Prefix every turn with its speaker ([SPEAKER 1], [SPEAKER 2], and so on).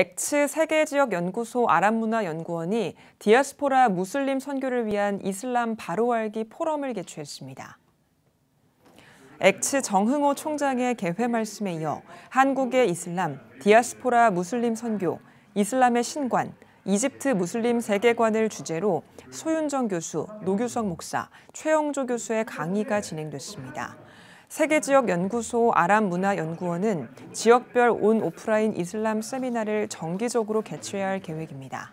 [SPEAKER 1] 액츠 세계지역연구소 아랍문화연구원이 디아스포라 무슬림 선교를 위한 이슬람 바로 알기 포럼을 개최했습니다. 액츠 정흥호 총장의 개회 말씀에 이어 한국의 이슬람, 디아스포라 무슬림 선교, 이슬람의 신관, 이집트 무슬림 세계관을 주제로 소윤정 교수, 노규석 목사, 최영조 교수의 강의가 진행됐습니다. 세계지역연구소 아랍문화연구원은 지역별 온 오프라인 이슬람 세미나를 정기적으로 개최할 계획입니다.